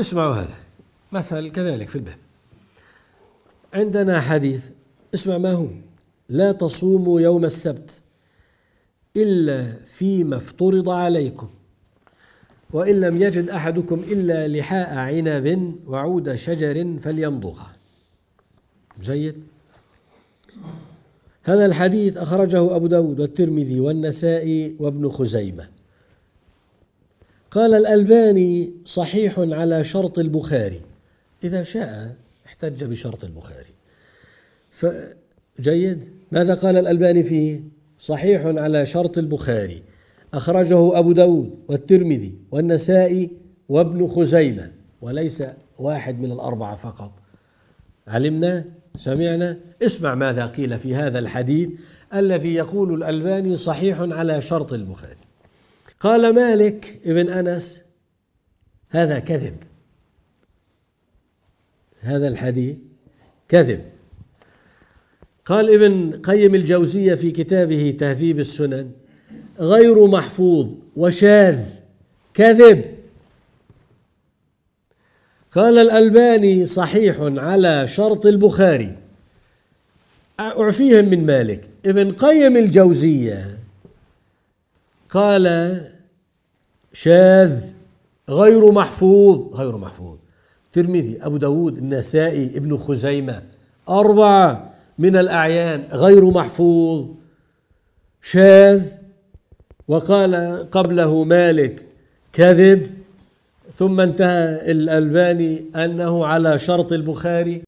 اسمعوا هذا مثل كذلك في الباب عندنا حديث اسمع ما هو لا تصوموا يوم السبت إلا فيما افترض عليكم وإن لم يجد أحدكم إلا لحاء عنب وعود شجر فليمضغها جيد هذا الحديث أخرجه أبو داود والترمذي والنسائي وابن خزيمة قال الألباني صحيح على شرط البخاري إذا شاء احتج بشرط البخاري جيد ماذا قال الألباني فيه صحيح على شرط البخاري أخرجه أبو داود والترمذي والنسائي وابن خزيمة وليس واحد من الأربعة فقط علمنا سمعنا اسمع ماذا قيل في هذا الحديث الذي يقول الألباني صحيح على شرط البخاري قال مالك ابن أنس هذا كذب هذا الحديث كذب قال ابن قيم الجوزية في كتابه تهذيب السنن غير محفوظ وشاذ كذب قال الألباني صحيح على شرط البخاري أعفيهم من مالك ابن قيم الجوزية قال شاذ غير محفوظ غير محفوظ ترمذي أبو داود النسائي ابن خزيمة أربعة من الأعيان غير محفوظ شاذ وقال قبله مالك كذب ثم انتهى الألباني أنه على شرط البخاري